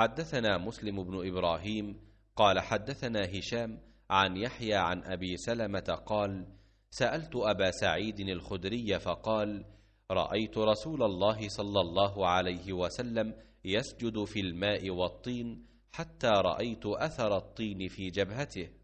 حدثنا مسلم بن ابراهيم قال حدثنا هشام عن يحيى عن ابي سلمه قال سالت ابا سعيد الخدري فقال رايت رسول الله صلى الله عليه وسلم يسجد في الماء والطين حتى رايت اثر الطين في جبهته